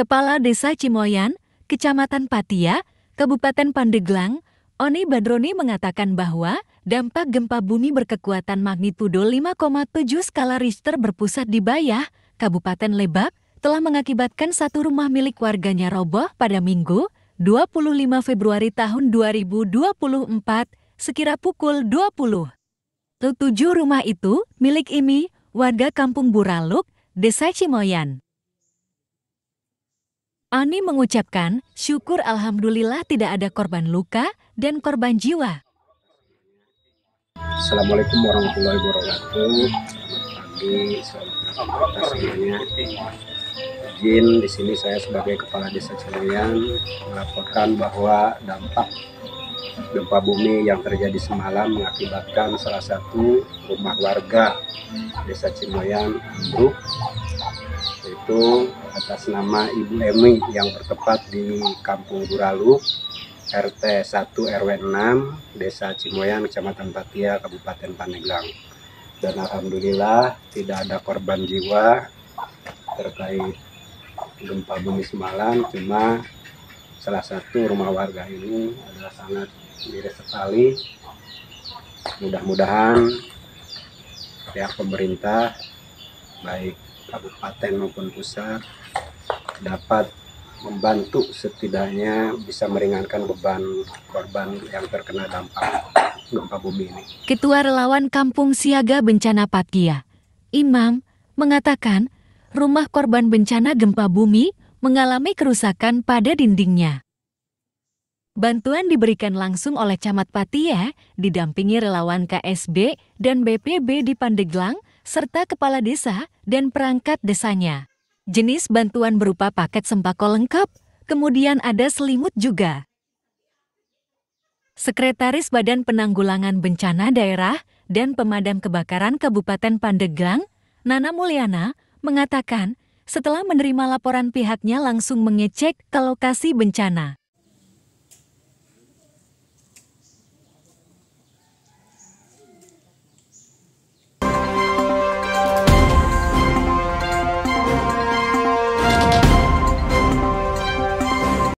Kepala Desa Cimoyan, Kecamatan Patia, Kabupaten Pandeglang, Oni Badroni mengatakan bahwa dampak gempa bumi berkekuatan magnitudo 5,7 skala Richter berpusat di Bayah, Kabupaten Lebak, telah mengakibatkan satu rumah milik warganya roboh pada Minggu, 25 Februari tahun 2024, sekira pukul 20. Tujuh rumah itu milik Imi, warga Kampung Buraluk, Desa Cimoyan. Ani mengucapkan, syukur Alhamdulillah tidak ada korban luka dan korban jiwa. Assalamualaikum warahmatullahi wabarakatuh. Selamat Izin di sini saya sebagai kepala desa Celoyan melaporkan bahwa dampak gempa bumi yang terjadi semalam mengakibatkan salah satu rumah warga desa Cimoyan ambruk itu atas nama Ibu Emi yang bertempat di Kampung Guralu, RT 1 RW 6, Desa Cimoyang, Kecamatan Patia, Kabupaten Pandeglang. Dan alhamdulillah tidak ada korban jiwa terkait gempa bumi semalam, cuma salah satu rumah warga ini adalah sangat miris sekali. Mudah-mudahan pihak pemerintah baik kabupaten maupun pusat dapat membantu setidaknya bisa meringankan beban korban yang terkena dampak gempa bumi ini. Ketua Relawan Kampung Siaga Bencana Patgia, Imam, mengatakan rumah korban bencana gempa bumi mengalami kerusakan pada dindingnya. Bantuan diberikan langsung oleh Camat Patia, didampingi relawan KSB dan BPB di Pandeglang, serta kepala desa dan perangkat desanya. Jenis bantuan berupa paket sembako lengkap, kemudian ada selimut juga. Sekretaris Badan Penanggulangan Bencana Daerah dan Pemadam Kebakaran Kabupaten Pandeglang, Nana Mulyana, mengatakan setelah menerima laporan pihaknya langsung mengecek ke lokasi bencana.